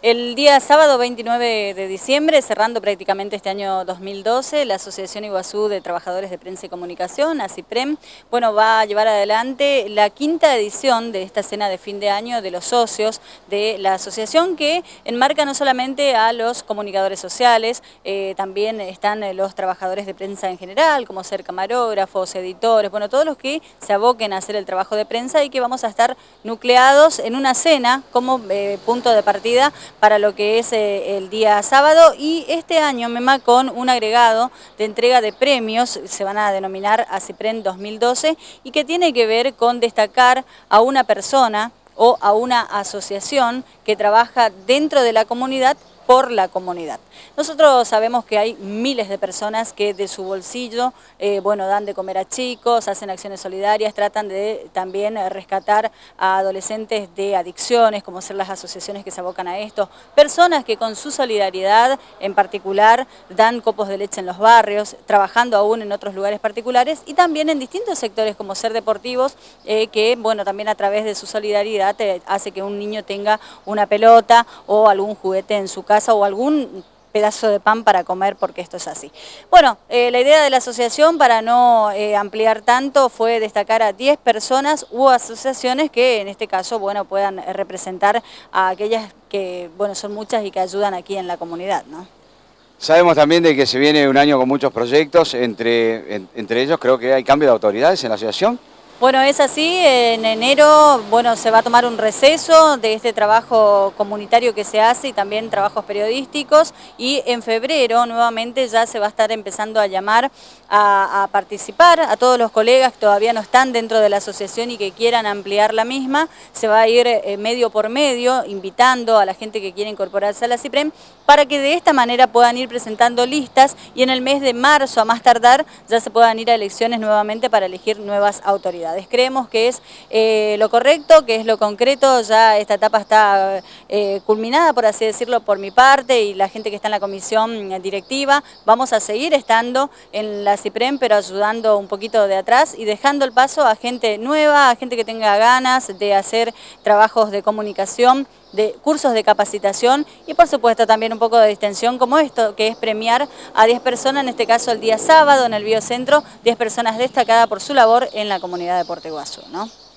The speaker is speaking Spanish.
El día sábado 29 de diciembre, cerrando prácticamente este año 2012, la Asociación Iguazú de Trabajadores de Prensa y Comunicación, ACIPREM, bueno, va a llevar adelante la quinta edición de esta cena de fin de año de los socios de la asociación que enmarca no solamente a los comunicadores sociales, eh, también están los trabajadores de prensa en general, como ser camarógrafos, editores, bueno, todos los que se aboquen a hacer el trabajo de prensa y que vamos a estar nucleados en una cena como eh, punto de partida para lo que es eh, el día sábado y este año MEMA con un agregado de entrega de premios, se van a denominar ACIPREN 2012 y que tiene que ver con destacar a una persona o a una asociación que trabaja dentro de la comunidad por la comunidad. Nosotros sabemos que hay miles de personas que de su bolsillo, eh, bueno, dan de comer a chicos, hacen acciones solidarias, tratan de también eh, rescatar a adolescentes de adicciones, como ser las asociaciones que se abocan a esto, personas que con su solidaridad en particular dan copos de leche en los barrios, trabajando aún en otros lugares particulares y también en distintos sectores como ser deportivos, eh, que bueno, también a través de su solidaridad hace que un niño tenga una pelota o algún juguete en su casa o algún pedazo de pan para comer porque esto es así. Bueno, eh, la idea de la asociación para no eh, ampliar tanto fue destacar a 10 personas u asociaciones que en este caso bueno, puedan eh, representar a aquellas que bueno, son muchas y que ayudan aquí en la comunidad. Sabemos también de que se viene un año con muchos proyectos, entre, entre ellos creo que hay cambio de autoridades en la asociación. Bueno, es así, en enero bueno, se va a tomar un receso de este trabajo comunitario que se hace y también trabajos periodísticos y en febrero nuevamente ya se va a estar empezando a llamar a, participar a todos los colegas que todavía no están dentro de la asociación y que quieran ampliar la misma, se va a ir eh, medio por medio invitando a la gente que quiere incorporarse a la CIPREM para que de esta manera puedan ir presentando listas y en el mes de marzo a más tardar ya se puedan ir a elecciones nuevamente para elegir nuevas autoridades. Creemos que es eh, lo correcto, que es lo concreto, ya esta etapa está eh, culminada, por así decirlo, por mi parte y la gente que está en la comisión mm, directiva. Vamos a seguir estando en la CIPREM, pero ayudando un poquito de atrás y dejando el paso a gente nueva, a gente que tenga ganas de hacer trabajos de comunicación de cursos de capacitación y por supuesto también un poco de distensión como esto, que es premiar a 10 personas, en este caso el día sábado en el Biocentro, 10 personas destacadas por su labor en la comunidad de Porteguazú. ¿no?